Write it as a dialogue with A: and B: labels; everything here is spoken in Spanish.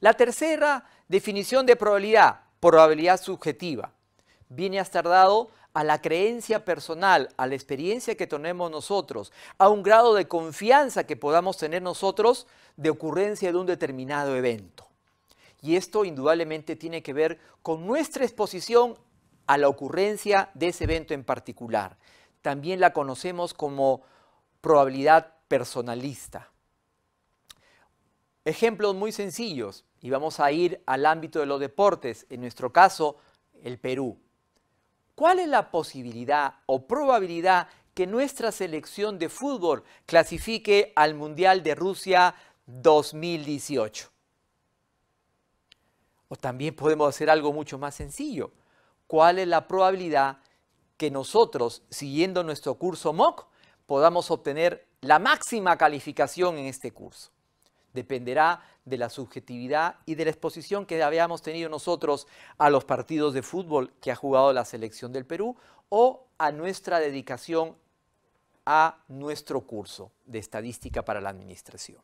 A: La tercera definición de probabilidad, probabilidad subjetiva, viene a estar dado a la creencia personal, a la experiencia que tenemos nosotros, a un grado de confianza que podamos tener nosotros de ocurrencia de un determinado evento. Y esto indudablemente tiene que ver con nuestra exposición a la ocurrencia de ese evento en particular. También la conocemos como probabilidad personalista. Ejemplos muy sencillos y vamos a ir al ámbito de los deportes, en nuestro caso, el Perú. ¿Cuál es la posibilidad o probabilidad que nuestra selección de fútbol clasifique al Mundial de Rusia 2018? O también podemos hacer algo mucho más sencillo. ¿Cuál es la probabilidad que nosotros, siguiendo nuestro curso MOOC, podamos obtener la máxima calificación en este curso? dependerá de la subjetividad y de la exposición que habíamos tenido nosotros a los partidos de fútbol que ha jugado la selección del Perú o a nuestra dedicación a nuestro curso de estadística para la administración.